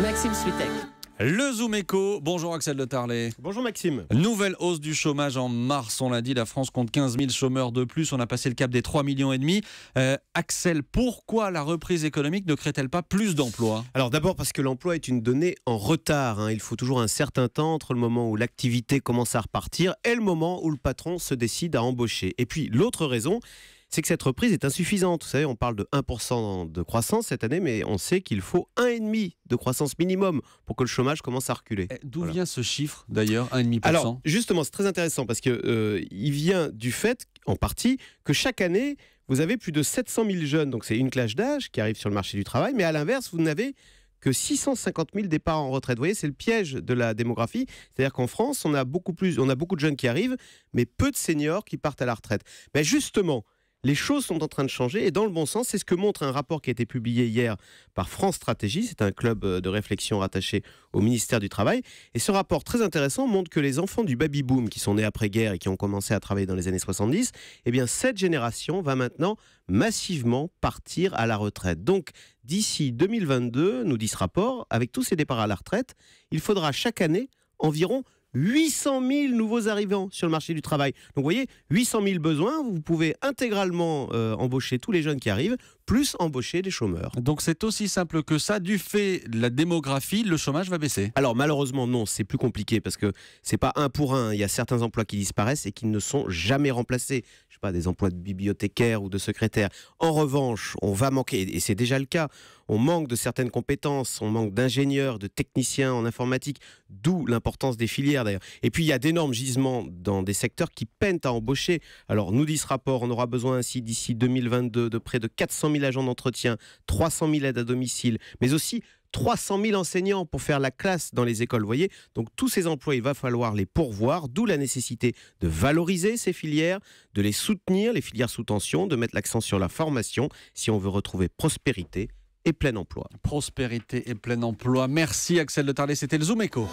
Maxime Switek. Le Zoom Éco. Bonjour Axel de Tarlet. Bonjour Maxime. Nouvelle hausse du chômage en mars. On l'a dit, la France compte 15 000 chômeurs de plus. On a passé le cap des 3 millions et demi. Euh, Axel, pourquoi la reprise économique ne crée-t-elle pas plus d'emplois Alors d'abord parce que l'emploi est une donnée en retard. Hein. Il faut toujours un certain temps entre le moment où l'activité commence à repartir et le moment où le patron se décide à embaucher. Et puis l'autre raison, c'est que cette reprise est insuffisante. Vous savez, on parle de 1% de croissance cette année, mais on sait qu'il faut 1,5% de croissance minimum pour que le chômage commence à reculer. Eh, d'où vient ce chiffre d'ailleurs, 1,5% Alors, justement, c'est très intéressant parce qu'il euh, il vient du fait, en partie, que chaque année, vous avez plus de 700 000 jeunes, donc c'est une classe d'âge qui arrive sur le marché du travail, mais à l'inverse, vous n'avez que 650 000 départs en retraite. Vous voyez, c'est le piège de la démographie. C'est-à-dire qu'en France, on a, beaucoup plus, on a beaucoup de jeunes qui arrivent, mais peu de seniors qui partent à la retraite. Mais justement, les choses sont en train de changer et dans le bon sens. C'est ce que montre un rapport qui a été publié hier par France Stratégie. C'est un club euh, de réflexion rattaché au ministère du Travail. Et ce rapport très intéressant montre que les enfants du baby-boom qui sont nés après-guerre et qui ont commencé à travailler dans les années 70, eh bien, cette génération va maintenant massivement partir à la retraite. Donc, d'ici 2022, nous dit ce rapport, avec tous ces départs à la retraite, il faudra chaque année environ 800 000 nouveaux arrivants sur le marché du travail. Donc vous voyez, 800 000 besoins, vous pouvez intégralement euh, embaucher tous les jeunes qui arrivent, plus embaucher des chômeurs. Donc c'est aussi simple que ça, du fait de la démographie, le chômage va baisser Alors malheureusement non, c'est plus compliqué parce que c'est pas un pour un, il y a certains emplois qui disparaissent et qui ne sont jamais remplacés. Je sais pas, des emplois de bibliothécaires ou de secrétaires. En revanche, on va manquer, et c'est déjà le cas, on manque de certaines compétences, on manque d'ingénieurs, de techniciens en informatique, d'où l'importance des filières et puis il y a d'énormes gisements dans des secteurs qui peinent à embaucher. Alors nous dit ce rapport, on aura besoin ainsi d'ici 2022 de près de 400 000 agents d'entretien, 300 000 aides à domicile, mais aussi 300 000 enseignants pour faire la classe dans les écoles, voyez. Donc tous ces emplois, il va falloir les pourvoir, d'où la nécessité de valoriser ces filières, de les soutenir, les filières sous tension, de mettre l'accent sur la formation si on veut retrouver prospérité et plein emploi. Prospérité et plein emploi. Merci Axel de tarder c'était le Zoom Echo.